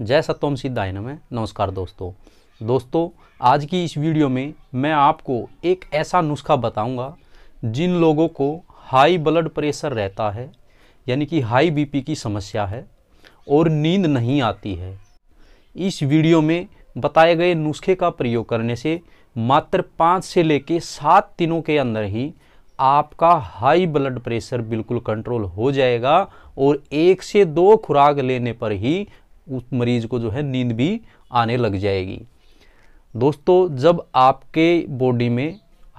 जय सत्यम सिद्धायन में नमस्कार दोस्तों दोस्तों आज की इस वीडियो में मैं आपको एक ऐसा नुस्खा बताऊंगा जिन लोगों को हाई ब्लड प्रेशर रहता है यानी कि हाई बीपी की समस्या है और नींद नहीं आती है इस वीडियो में बताए गए नुस्खे का प्रयोग करने से मात्र पाँच से लेकर सात दिनों के अंदर ही आपका हाई ब्लड प्रेशर बिल्कुल कंट्रोल हो जाएगा और एक से दो खुराक लेने पर ही उस मरीज़ को जो है नींद भी आने लग जाएगी दोस्तों जब आपके बॉडी में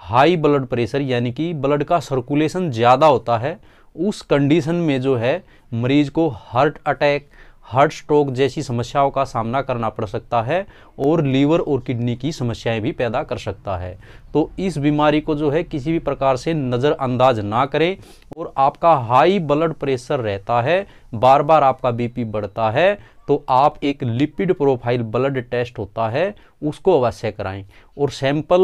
हाई ब्लड प्रेशर यानी कि ब्लड का सर्कुलेशन ज़्यादा होता है उस कंडीशन में जो है मरीज़ को हार्ट अटैक हार्ट स्ट्रोक जैसी समस्याओं का सामना करना पड़ सकता है और लीवर और किडनी की समस्याएं भी पैदा कर सकता है तो इस बीमारी को जो है किसी भी प्रकार से नज़रअंदाज ना करें और आपका हाई ब्लड प्रेशर रहता है बार बार आपका बीपी बढ़ता है तो आप एक लिपिड प्रोफाइल ब्लड टेस्ट होता है उसको अवश्य कराएं और सैंपल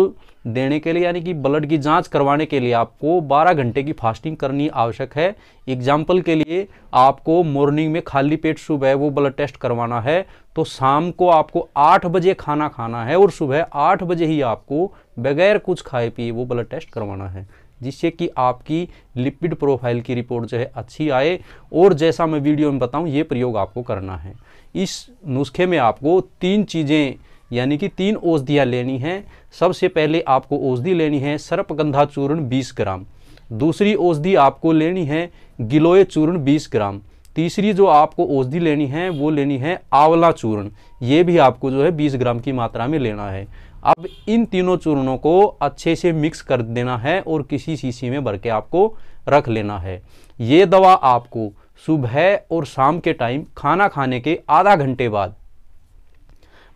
देने के लिए यानी कि ब्लड की जांच करवाने के लिए आपको 12 घंटे की फास्टिंग करनी आवश्यक है एग्जाम्पल के लिए आपको मॉर्निंग में खाली पेट सुबह वो ब्लड टेस्ट करवाना है तो शाम को आपको आठ बजे खाना खाना है और सुबह आठ बजे ही आपको बगैर कुछ खाए पिए वो ब्लड टेस्ट करवाना है जिससे कि आपकी लिपिड प्रोफाइल की रिपोर्ट जो है अच्छी आए और जैसा मैं वीडियो में बताऊं ये प्रयोग आपको करना है इस नुस्खे में आपको तीन चीज़ें यानी कि तीन औषधियाँ लेनी हैं सबसे पहले आपको औषधि लेनी है सर्पगंधा चूर्ण 20 ग्राम दूसरी औषधि आपको लेनी है गिलोय चूर्ण 20 ग्राम तीसरी जो आपको औषधि लेनी है वो लेनी है आंवला चूर्ण ये भी आपको जो है बीस ग्राम की मात्रा में लेना है अब इन तीनों चूर्णों को अच्छे से मिक्स कर देना है और किसी शीशी में भर के आपको रख लेना है ये दवा आपको सुबह और शाम के टाइम खाना खाने के आधा घंटे बाद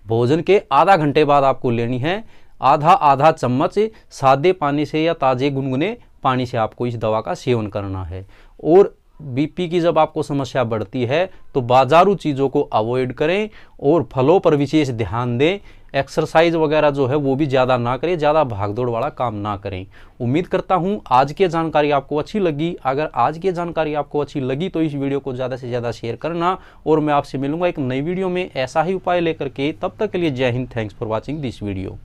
भोजन के आधा घंटे बाद आपको लेनी है आधा आधा चम्मच सादे पानी से या ताज़े गुनगुने पानी से आपको इस दवा का सेवन करना है और बीपी की जब आपको समस्या बढ़ती है तो बाजारू चीज़ों को अवॉइड करें और फलों पर विशेष ध्यान दें एक्सरसाइज वगैरह जो है वो भी ज़्यादा ना करें ज़्यादा भागदौड़ वाला काम ना करें उम्मीद करता हूँ आज की जानकारी आपको अच्छी लगी अगर आज की जानकारी आपको अच्छी लगी तो इस वीडियो को ज़्यादा से ज़्यादा शेयर करना और मैं आपसे मिलूंगा एक नई वीडियो में ऐसा ही उपाय लेकर के तब तक के लिए जय हिंद thanks for watching this video